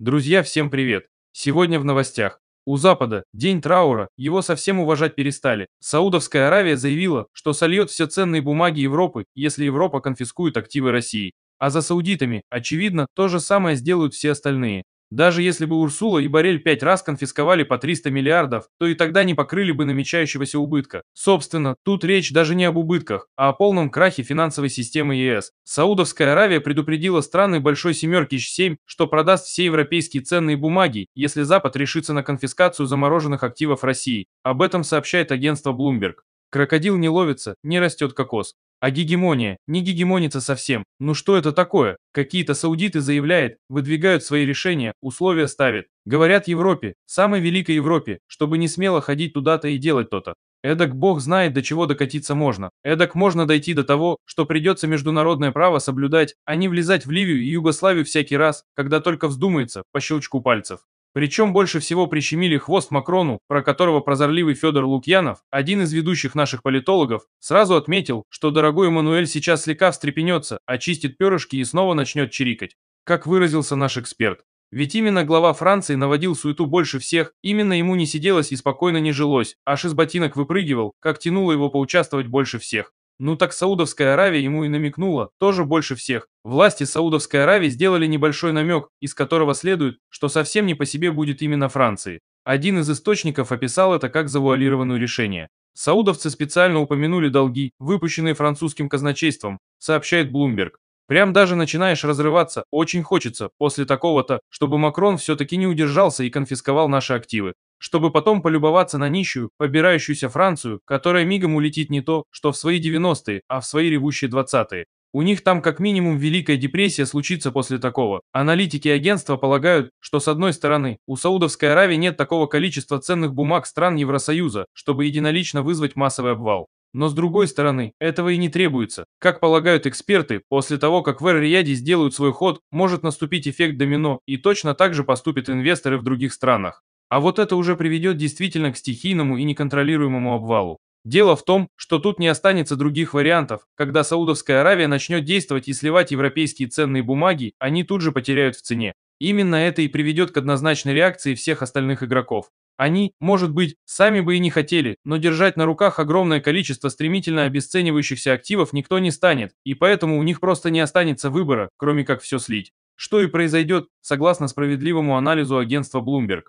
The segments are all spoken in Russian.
Друзья, всем привет! Сегодня в новостях. У Запада день траура, его совсем уважать перестали. Саудовская Аравия заявила, что сольет все ценные бумаги Европы, если Европа конфискует активы России. А за саудитами, очевидно, то же самое сделают все остальные. Даже если бы Урсула и Борель пять раз конфисковали по 300 миллиардов, то и тогда не покрыли бы намечающегося убытка. Собственно, тут речь даже не об убытках, а о полном крахе финансовой системы ЕС. Саудовская Аравия предупредила страны Большой Семерки Ч7, что продаст все европейские ценные бумаги, если Запад решится на конфискацию замороженных активов России. Об этом сообщает агентство Bloomberg. Крокодил не ловится, не растет кокос. А гегемония, не гегемонится совсем. Ну что это такое? Какие-то саудиты заявляют, выдвигают свои решения, условия ставят. Говорят Европе, самой великой Европе, чтобы не смело ходить туда-то и делать то-то. Эдак бог знает, до чего докатиться можно. Эдак можно дойти до того, что придется международное право соблюдать, а не влезать в Ливию и Югославию всякий раз, когда только вздумается, по щелчку пальцев. Причем больше всего прищемили хвост Макрону, про которого прозорливый Федор Лукьянов, один из ведущих наших политологов, сразу отметил, что дорогой Эммануэль сейчас слегка встрепенется, очистит перышки и снова начнет чирикать. Как выразился наш эксперт. Ведь именно глава Франции наводил суету больше всех, именно ему не сиделось и спокойно не жилось, аж из ботинок выпрыгивал, как тянуло его поучаствовать больше всех. Ну так Саудовская Аравия ему и намекнула, тоже больше всех. Власти Саудовской Аравии сделали небольшой намек, из которого следует, что совсем не по себе будет именно Франции. Один из источников описал это как завуалированное решение. Саудовцы специально упомянули долги, выпущенные французским казначейством, сообщает Блумберг. Прям даже начинаешь разрываться, очень хочется, после такого-то, чтобы Макрон все-таки не удержался и конфисковал наши активы чтобы потом полюбоваться на нищую, побирающуюся Францию, которая мигом улетит не то, что в свои 90-е, а в свои ревущие 20-е. У них там как минимум Великая депрессия случится после такого. Аналитики агентства полагают, что с одной стороны, у Саудовской Аравии нет такого количества ценных бумаг стран Евросоюза, чтобы единолично вызвать массовый обвал. Но с другой стороны, этого и не требуется. Как полагают эксперты, после того, как в Эр-Рияде сделают свой ход, может наступить эффект домино, и точно так же поступят инвесторы в других странах. А вот это уже приведет действительно к стихийному и неконтролируемому обвалу. Дело в том, что тут не останется других вариантов. Когда Саудовская Аравия начнет действовать и сливать европейские ценные бумаги, они тут же потеряют в цене. Именно это и приведет к однозначной реакции всех остальных игроков. Они, может быть, сами бы и не хотели, но держать на руках огромное количество стремительно обесценивающихся активов никто не станет, и поэтому у них просто не останется выбора, кроме как все слить. Что и произойдет, согласно справедливому анализу агентства Bloomberg.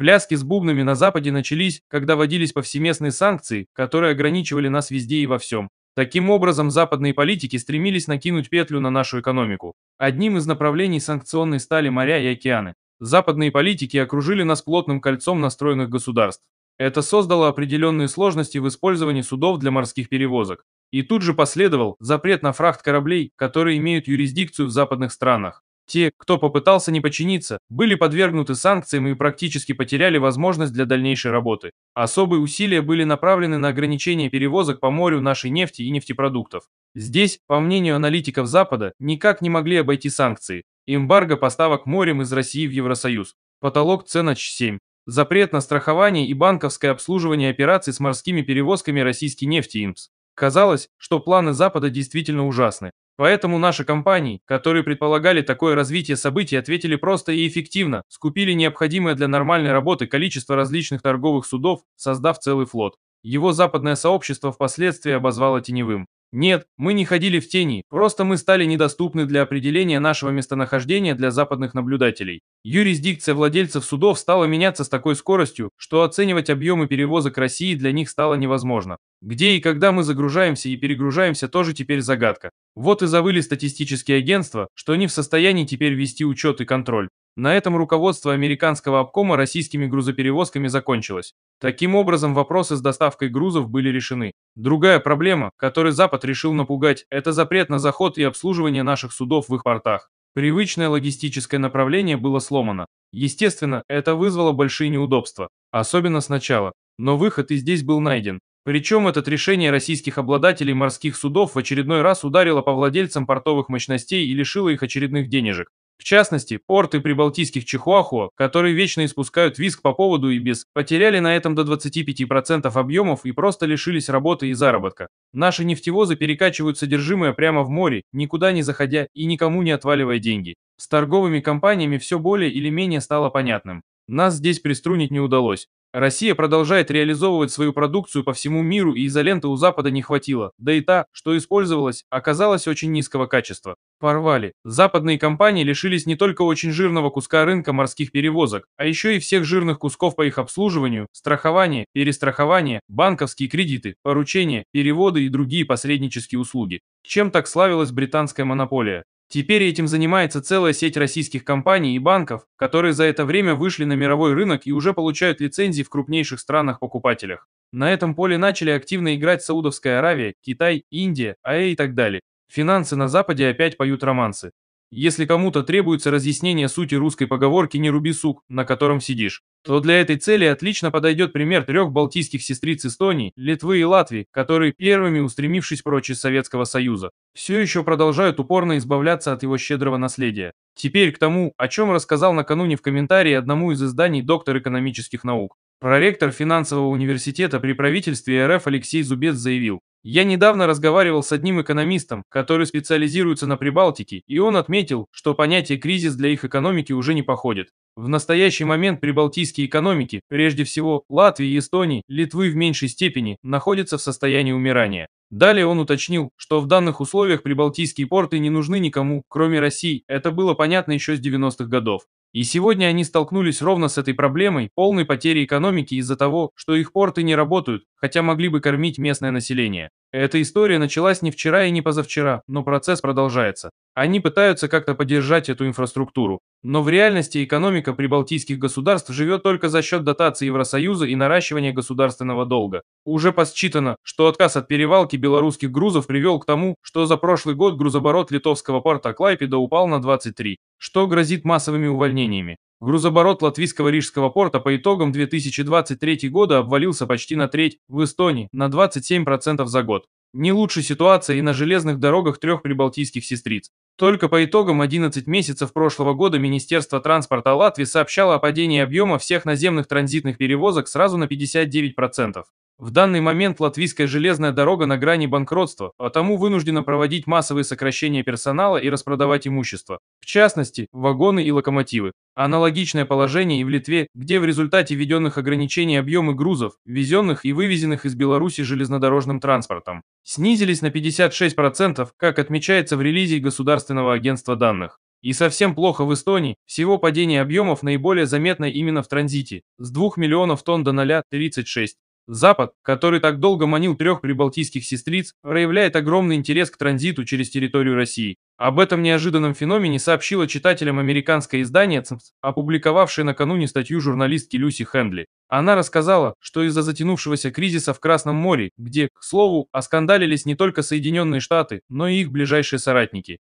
Пляски с бубнами на Западе начались, когда водились повсеместные санкции, которые ограничивали нас везде и во всем. Таким образом, западные политики стремились накинуть петлю на нашу экономику. Одним из направлений санкционной стали моря и океаны. Западные политики окружили нас плотным кольцом настроенных государств. Это создало определенные сложности в использовании судов для морских перевозок. И тут же последовал запрет на фрахт кораблей, которые имеют юрисдикцию в западных странах. Те, кто попытался не подчиниться, были подвергнуты санкциям и практически потеряли возможность для дальнейшей работы. Особые усилия были направлены на ограничение перевозок по морю нашей нефти и нефтепродуктов. Здесь, по мнению аналитиков Запада, никак не могли обойти санкции. Эмбарго поставок морем из России в Евросоюз. Потолок цен H7. Запрет на страхование и банковское обслуживание операций с морскими перевозками российской нефти ИМС. Казалось, что планы Запада действительно ужасны. Поэтому наши компании, которые предполагали такое развитие событий, ответили просто и эффективно, скупили необходимое для нормальной работы количество различных торговых судов, создав целый флот. Его западное сообщество впоследствии обозвало теневым. Нет, мы не ходили в тени, просто мы стали недоступны для определения нашего местонахождения для западных наблюдателей. Юрисдикция владельцев судов стала меняться с такой скоростью, что оценивать объемы перевозок России для них стало невозможно. Где и когда мы загружаемся и перегружаемся тоже теперь загадка. Вот и завыли статистические агентства, что они в состоянии теперь вести учет и контроль. На этом руководство американского обкома российскими грузоперевозками закончилось. Таким образом, вопросы с доставкой грузов были решены. Другая проблема, которой Запад решил напугать, это запрет на заход и обслуживание наших судов в их портах. Привычное логистическое направление было сломано. Естественно, это вызвало большие неудобства, особенно сначала. Но выход и здесь был найден. Причем это решение российских обладателей морских судов в очередной раз ударило по владельцам портовых мощностей и лишило их очередных денежек. В частности, порты прибалтийских Чихуахуа, которые вечно испускают виск по поводу и без, потеряли на этом до 25% объемов и просто лишились работы и заработка. Наши нефтевозы перекачивают содержимое прямо в море, никуда не заходя и никому не отваливая деньги. С торговыми компаниями все более или менее стало понятным. Нас здесь приструнить не удалось. Россия продолжает реализовывать свою продукцию по всему миру, и изоленты у Запада не хватило, да и та, что использовалась, оказалась очень низкого качества. Порвали. Западные компании лишились не только очень жирного куска рынка морских перевозок, а еще и всех жирных кусков по их обслуживанию, страхование, перестрахование, банковские кредиты, поручения, переводы и другие посреднические услуги. Чем так славилась британская монополия? Теперь этим занимается целая сеть российских компаний и банков, которые за это время вышли на мировой рынок и уже получают лицензии в крупнейших странах-покупателях. На этом поле начали активно играть Саудовская Аравия, Китай, Индия, АЭ и так далее. Финансы на Западе опять поют романсы. Если кому-то требуется разъяснение сути русской поговорки «не руби сук», на котором сидишь, то для этой цели отлично подойдет пример трех балтийских сестриц Эстонии, Литвы и Латвии, которые, первыми устремившись прочь из Советского Союза, все еще продолжают упорно избавляться от его щедрого наследия. Теперь к тому, о чем рассказал накануне в комментарии одному из изданий доктор экономических наук. Проректор финансового университета при правительстве РФ Алексей Зубец заявил, «Я недавно разговаривал с одним экономистом, который специализируется на Прибалтике, и он отметил, что понятие «кризис» для их экономики уже не походит. В настоящий момент прибалтийские экономики, прежде всего Латвии, Эстонии, Литвы в меньшей степени, находятся в состоянии умирания. Далее он уточнил, что в данных условиях прибалтийские порты не нужны никому, кроме России. Это было понятно еще с 90-х годов. И сегодня они столкнулись ровно с этой проблемой, полной потери экономики из-за того, что их порты не работают, хотя могли бы кормить местное население. Эта история началась не вчера и не позавчера, но процесс продолжается. Они пытаются как-то поддержать эту инфраструктуру. Но в реальности экономика прибалтийских государств живет только за счет дотаций Евросоюза и наращивания государственного долга. Уже посчитано, что отказ от перевалки белорусских грузов привел к тому, что за прошлый год грузоборот литовского порта Клайпеда упал на 23, что грозит массовыми увольнениями. Грузоборот латвийского рижского порта по итогам 2023 года обвалился почти на треть, в Эстонии – на 27% за год. Не лучше ситуация и на железных дорогах трех прибалтийских сестриц. Только по итогам 11 месяцев прошлого года Министерство транспорта Латвии сообщало о падении объема всех наземных транзитных перевозок сразу на 59%. В данный момент латвийская железная дорога на грани банкротства, а потому вынуждена проводить массовые сокращения персонала и распродавать имущество, в частности, вагоны и локомотивы. Аналогичное положение и в Литве, где в результате введенных ограничений объемы грузов, везенных и вывезенных из Беларуси железнодорожным транспортом, снизились на 56%, как отмечается в релизе Государственного агентства данных. И совсем плохо в Эстонии, всего падение объемов наиболее заметно именно в транзите, с 2 миллионов тонн до 0,36, Запад, который так долго манил трех прибалтийских сестриц, проявляет огромный интерес к транзиту через территорию России. Об этом неожиданном феномене сообщила читателям американское издание «ЦМС», опубликовавшее накануне статью журналистки Люси Хендли. Она рассказала, что из-за затянувшегося кризиса в Красном море, где, к слову, оскандалились не только Соединенные Штаты, но и их ближайшие соратники,